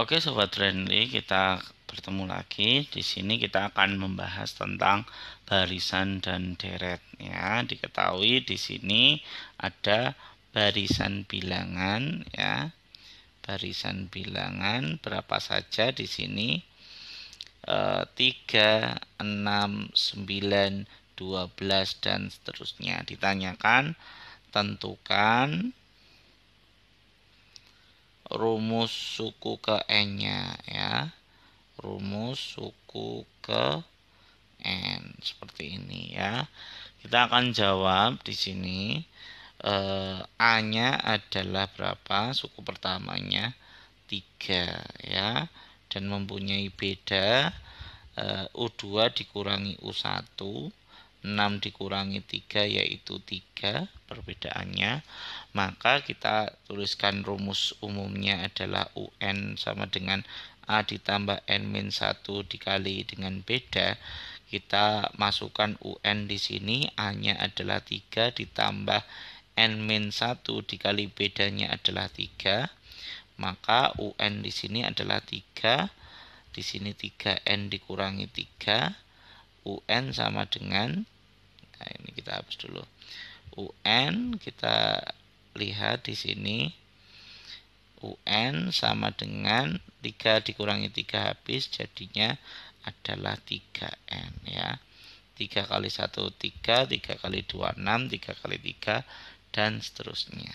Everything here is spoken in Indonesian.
Oke sobat friendly, kita bertemu lagi. Di sini kita akan membahas tentang barisan dan deret ya. Diketahui di sini ada barisan bilangan ya. Barisan bilangan berapa saja di sini? E, 3, 6, 9, 12 dan seterusnya. Ditanyakan tentukan rumus suku ke n-nya ya. Rumus suku ke n seperti ini ya. Kita akan jawab di sini eh, a-nya adalah berapa? Suku pertamanya 3 ya dan mempunyai beda eh, U2 dikurangi U1 6 dikurangi 3 yaitu 3 perbedaannya maka kita tuliskan rumus umumnya adalah UN sama dengan A ditambah N min 1 dikali dengan beda kita masukkan UN di sini A nya adalah 3 ditambah N min 1 dikali bedanya adalah 3 maka UN di sini adalah 3 di sini 3N dikurangi 3 UN sama dengan nah ini kita hapus dulu UN kita lihat di sini UN sama dengan 3 dikurangi 3 habis jadinya adalah 3N ya 3 kali 1 3 3 kali 2 6 3 kali 3 dan seterusnya